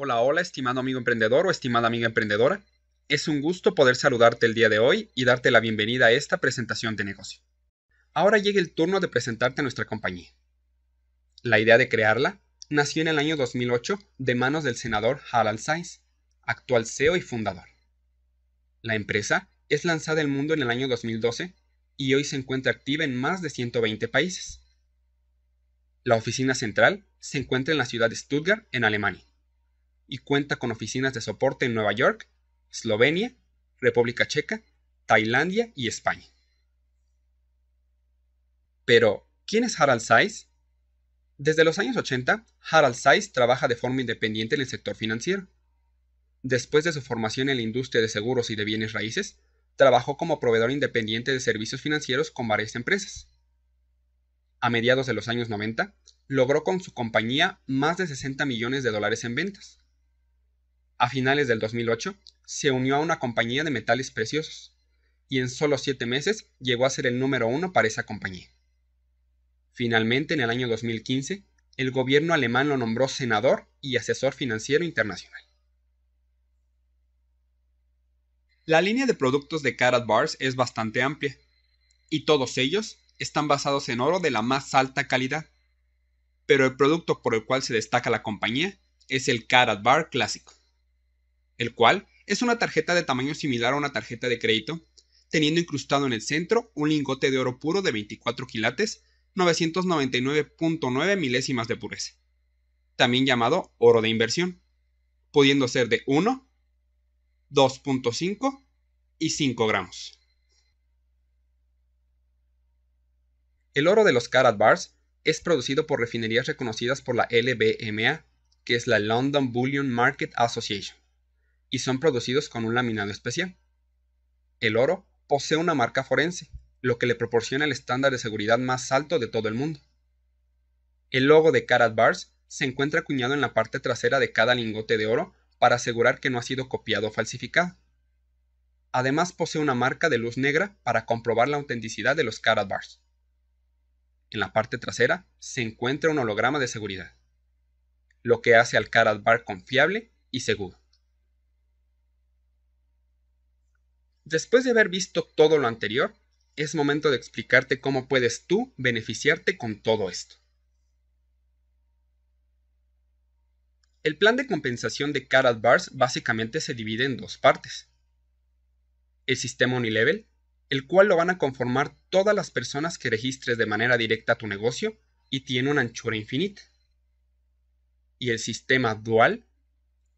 Hola, hola, estimado amigo emprendedor o estimada amiga emprendedora. Es un gusto poder saludarte el día de hoy y darte la bienvenida a esta presentación de negocio. Ahora llega el turno de presentarte a nuestra compañía. La idea de crearla nació en el año 2008 de manos del senador Harald Sainz, actual CEO y fundador. La empresa es lanzada al mundo en el año 2012 y hoy se encuentra activa en más de 120 países. La oficina central se encuentra en la ciudad de Stuttgart, en Alemania y cuenta con oficinas de soporte en Nueva York, Eslovenia, República Checa, Tailandia y España. Pero, ¿quién es Harald Saiz? Desde los años 80, Harald Saiz trabaja de forma independiente en el sector financiero. Después de su formación en la industria de seguros y de bienes raíces, trabajó como proveedor independiente de servicios financieros con varias empresas. A mediados de los años 90, logró con su compañía más de 60 millones de dólares en ventas. A finales del 2008, se unió a una compañía de metales preciosos, y en solo siete meses llegó a ser el número uno para esa compañía. Finalmente, en el año 2015, el gobierno alemán lo nombró senador y asesor financiero internacional. La línea de productos de Karat Bars es bastante amplia, y todos ellos están basados en oro de la más alta calidad, pero el producto por el cual se destaca la compañía es el Karat Bar clásico el cual es una tarjeta de tamaño similar a una tarjeta de crédito, teniendo incrustado en el centro un lingote de oro puro de 24 quilates, 999.9 milésimas de pureza, también llamado oro de inversión, pudiendo ser de 1, 2.5 y 5 gramos. El oro de los carat bars es producido por refinerías reconocidas por la LBMA, que es la London Bullion Market Association y son producidos con un laminado especial. El oro posee una marca forense, lo que le proporciona el estándar de seguridad más alto de todo el mundo. El logo de Karat Bars se encuentra acuñado en la parte trasera de cada lingote de oro para asegurar que no ha sido copiado o falsificado. Además posee una marca de luz negra para comprobar la autenticidad de los Karat Bars. En la parte trasera se encuentra un holograma de seguridad, lo que hace al Karat Bar confiable y seguro. Después de haber visto todo lo anterior, es momento de explicarte cómo puedes tú beneficiarte con todo esto. El plan de compensación de Carat Bars básicamente se divide en dos partes. El sistema Unilevel, el cual lo van a conformar todas las personas que registres de manera directa tu negocio y tiene una anchura infinita. Y el sistema Dual,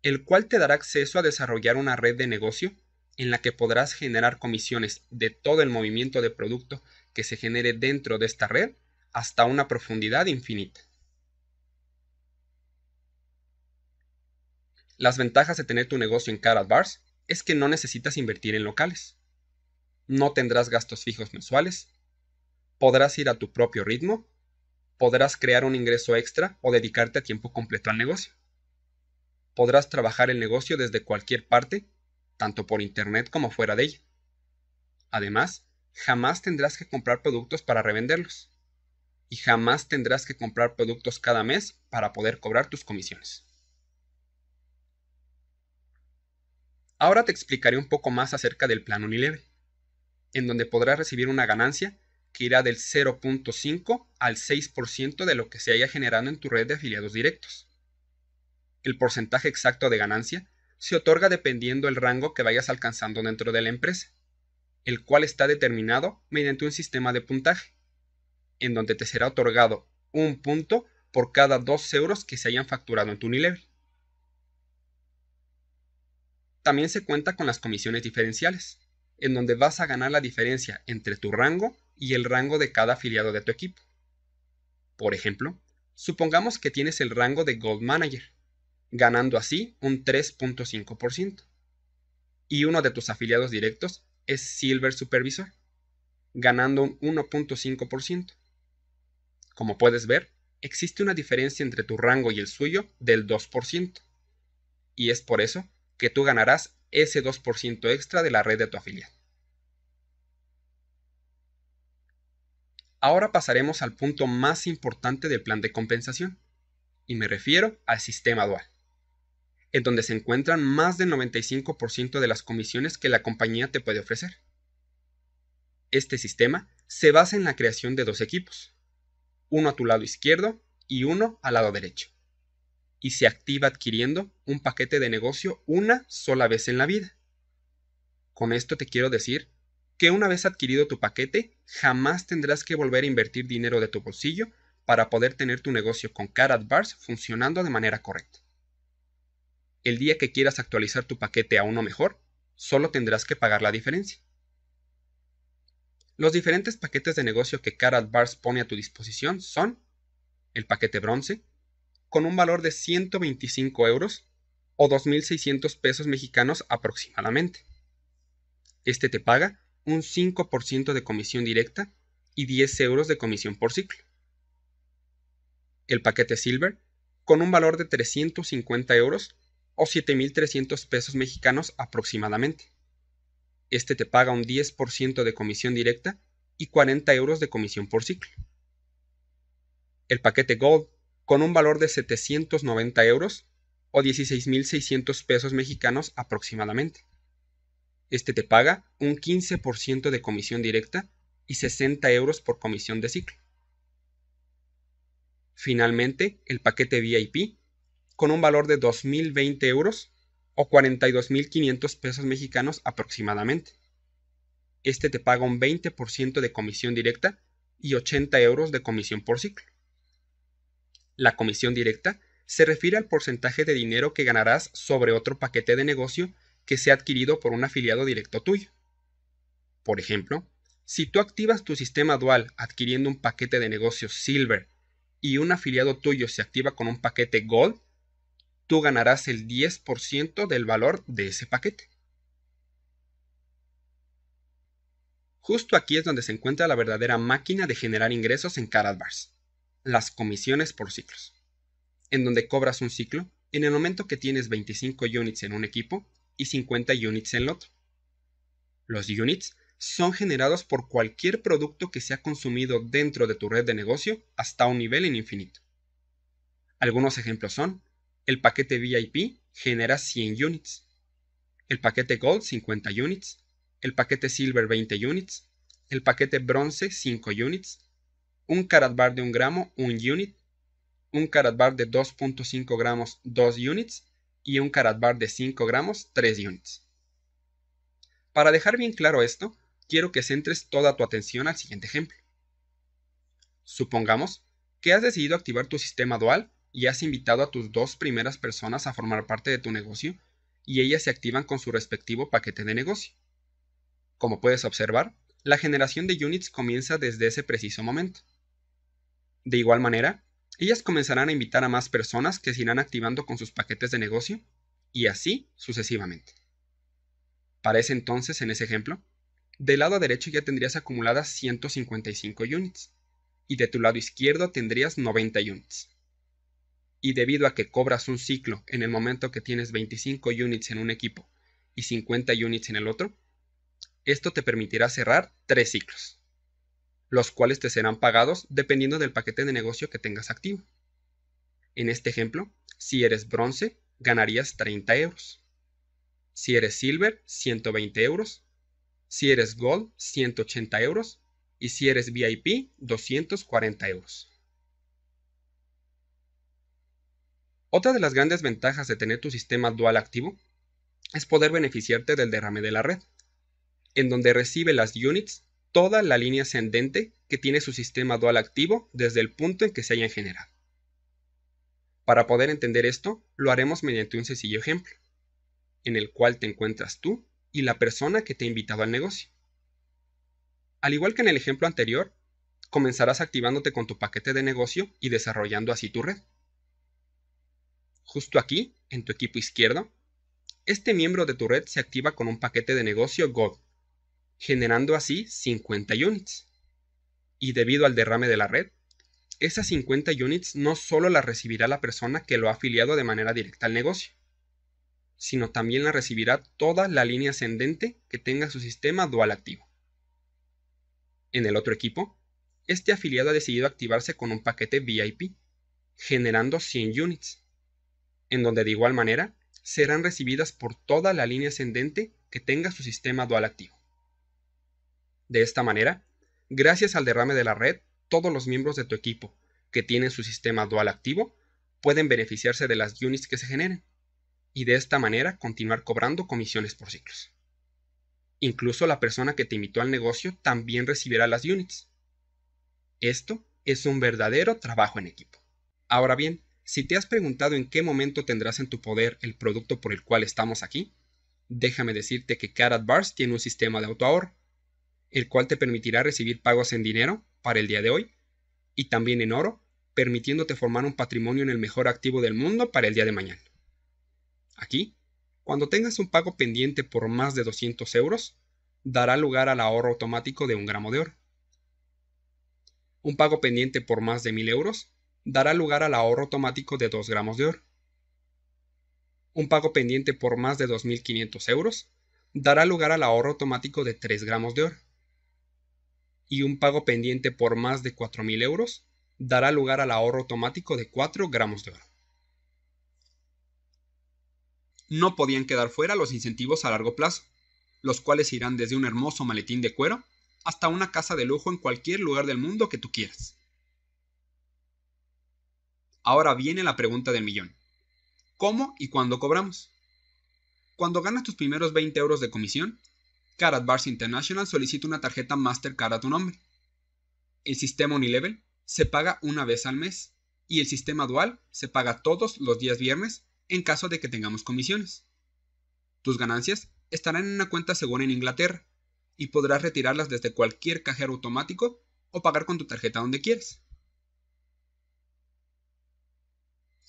el cual te dará acceso a desarrollar una red de negocio en la que podrás generar comisiones de todo el movimiento de producto que se genere dentro de esta red hasta una profundidad infinita. Las ventajas de tener tu negocio en CaratBars es que no necesitas invertir en locales. No tendrás gastos fijos mensuales. Podrás ir a tu propio ritmo. Podrás crear un ingreso extra o dedicarte a tiempo completo al negocio. Podrás trabajar el negocio desde cualquier parte tanto por Internet como fuera de ella. Además, jamás tendrás que comprar productos para revenderlos. Y jamás tendrás que comprar productos cada mes para poder cobrar tus comisiones. Ahora te explicaré un poco más acerca del plan Unilever, en donde podrás recibir una ganancia que irá del 0.5 al 6% de lo que se haya generado en tu red de afiliados directos. El porcentaje exacto de ganancia se otorga dependiendo el rango que vayas alcanzando dentro de la empresa, el cual está determinado mediante un sistema de puntaje, en donde te será otorgado un punto por cada dos euros que se hayan facturado en tu nivel. También se cuenta con las comisiones diferenciales, en donde vas a ganar la diferencia entre tu rango y el rango de cada afiliado de tu equipo. Por ejemplo, supongamos que tienes el rango de Gold Manager, ganando así un 3.5%. Y uno de tus afiliados directos es Silver Supervisor, ganando un 1.5%. Como puedes ver, existe una diferencia entre tu rango y el suyo del 2%. Y es por eso que tú ganarás ese 2% extra de la red de tu afiliado. Ahora pasaremos al punto más importante del plan de compensación, y me refiero al sistema dual en donde se encuentran más del 95% de las comisiones que la compañía te puede ofrecer. Este sistema se basa en la creación de dos equipos, uno a tu lado izquierdo y uno al lado derecho, y se activa adquiriendo un paquete de negocio una sola vez en la vida. Con esto te quiero decir que una vez adquirido tu paquete, jamás tendrás que volver a invertir dinero de tu bolsillo para poder tener tu negocio con Carat Bars funcionando de manera correcta el día que quieras actualizar tu paquete a uno mejor, solo tendrás que pagar la diferencia. Los diferentes paquetes de negocio que Carat Bars pone a tu disposición son el paquete bronce, con un valor de 125 euros o 2.600 pesos mexicanos aproximadamente. Este te paga un 5% de comisión directa y 10 euros de comisión por ciclo. El paquete silver, con un valor de 350 euros o 7.300 pesos mexicanos aproximadamente. Este te paga un 10% de comisión directa y 40 euros de comisión por ciclo. El paquete Gold, con un valor de 790 euros o 16.600 pesos mexicanos aproximadamente. Este te paga un 15% de comisión directa y 60 euros por comisión de ciclo. Finalmente, el paquete VIP, con un valor de 2.020 euros o 42.500 pesos mexicanos aproximadamente. Este te paga un 20% de comisión directa y 80 euros de comisión por ciclo. La comisión directa se refiere al porcentaje de dinero que ganarás sobre otro paquete de negocio que sea adquirido por un afiliado directo tuyo. Por ejemplo, si tú activas tu sistema dual adquiriendo un paquete de negocio Silver y un afiliado tuyo se activa con un paquete Gold, tú ganarás el 10% del valor de ese paquete. Justo aquí es donde se encuentra la verdadera máquina de generar ingresos en CaratBars, las comisiones por ciclos, en donde cobras un ciclo en el momento que tienes 25 units en un equipo y 50 units en el otro. Los units son generados por cualquier producto que se ha consumido dentro de tu red de negocio hasta un nivel en infinito. Algunos ejemplos son el paquete VIP genera 100 units. El paquete Gold 50 units. El paquete Silver 20 units. El paquete Bronce 5 units. Un carat bar de 1 gramo 1 unit. Un carat bar de 2.5 gramos 2 units. Y un carat bar de 5 gramos 3 units. Para dejar bien claro esto, quiero que centres toda tu atención al siguiente ejemplo. Supongamos que has decidido activar tu sistema dual y has invitado a tus dos primeras personas a formar parte de tu negocio y ellas se activan con su respectivo paquete de negocio. Como puedes observar, la generación de units comienza desde ese preciso momento. De igual manera, ellas comenzarán a invitar a más personas que se irán activando con sus paquetes de negocio y así sucesivamente. Parece entonces, en ese ejemplo, del lado derecho ya tendrías acumuladas 155 units y de tu lado izquierdo tendrías 90 units y debido a que cobras un ciclo en el momento que tienes 25 units en un equipo y 50 units en el otro, esto te permitirá cerrar tres ciclos, los cuales te serán pagados dependiendo del paquete de negocio que tengas activo. En este ejemplo, si eres bronce, ganarías 30 euros. Si eres silver, 120 euros. Si eres gold, 180 euros. Y si eres VIP, 240 euros. Otra de las grandes ventajas de tener tu sistema dual activo es poder beneficiarte del derrame de la red, en donde recibe las units toda la línea ascendente que tiene su sistema dual activo desde el punto en que se hayan generado. Para poder entender esto, lo haremos mediante un sencillo ejemplo, en el cual te encuentras tú y la persona que te ha invitado al negocio. Al igual que en el ejemplo anterior, comenzarás activándote con tu paquete de negocio y desarrollando así tu red justo aquí, en tu equipo izquierdo, este miembro de tu red se activa con un paquete de negocio GOD, generando así 50 units. Y debido al derrame de la red, esas 50 units no solo las recibirá la persona que lo ha afiliado de manera directa al negocio, sino también la recibirá toda la línea ascendente que tenga su sistema dual activo. En el otro equipo, este afiliado ha decidido activarse con un paquete VIP, generando 100 units en donde de igual manera serán recibidas por toda la línea ascendente que tenga su sistema dual activo. De esta manera, gracias al derrame de la red, todos los miembros de tu equipo que tienen su sistema dual activo pueden beneficiarse de las units que se generen y de esta manera continuar cobrando comisiones por ciclos. Incluso la persona que te invitó al negocio también recibirá las units. Esto es un verdadero trabajo en equipo. Ahora bien, si te has preguntado en qué momento tendrás en tu poder el producto por el cual estamos aquí, déjame decirte que Carat Bars tiene un sistema de autoahorro, el cual te permitirá recibir pagos en dinero para el día de hoy y también en oro, permitiéndote formar un patrimonio en el mejor activo del mundo para el día de mañana. Aquí, cuando tengas un pago pendiente por más de 200 euros, dará lugar al ahorro automático de un gramo de oro. Un pago pendiente por más de 1000 euros dará lugar al ahorro automático de 2 gramos de oro. Un pago pendiente por más de 2.500 euros dará lugar al ahorro automático de 3 gramos de oro. Y un pago pendiente por más de 4.000 euros dará lugar al ahorro automático de 4 gramos de oro. No podían quedar fuera los incentivos a largo plazo, los cuales irán desde un hermoso maletín de cuero hasta una casa de lujo en cualquier lugar del mundo que tú quieras. Ahora viene la pregunta del millón. ¿Cómo y cuándo cobramos? Cuando ganas tus primeros 20 euros de comisión, Carat Bars International solicita una tarjeta Mastercard a tu nombre. El sistema Unilevel se paga una vez al mes y el sistema dual se paga todos los días viernes en caso de que tengamos comisiones. Tus ganancias estarán en una cuenta segura en Inglaterra y podrás retirarlas desde cualquier cajero automático o pagar con tu tarjeta donde quieras.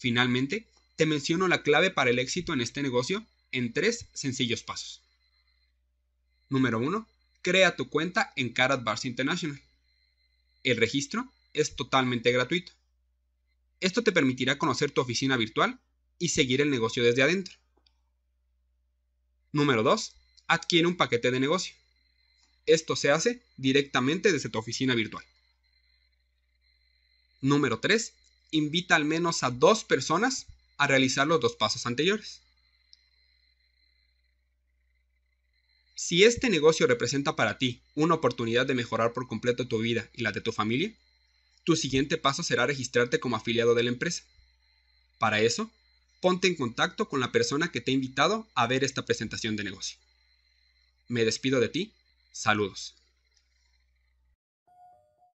Finalmente, te menciono la clave para el éxito en este negocio en tres sencillos pasos. Número 1. Crea tu cuenta en Bars International. El registro es totalmente gratuito. Esto te permitirá conocer tu oficina virtual y seguir el negocio desde adentro. Número 2. Adquiere un paquete de negocio. Esto se hace directamente desde tu oficina virtual. Número 3 invita al menos a dos personas a realizar los dos pasos anteriores. Si este negocio representa para ti una oportunidad de mejorar por completo tu vida y la de tu familia, tu siguiente paso será registrarte como afiliado de la empresa. Para eso, ponte en contacto con la persona que te ha invitado a ver esta presentación de negocio. Me despido de ti. Saludos.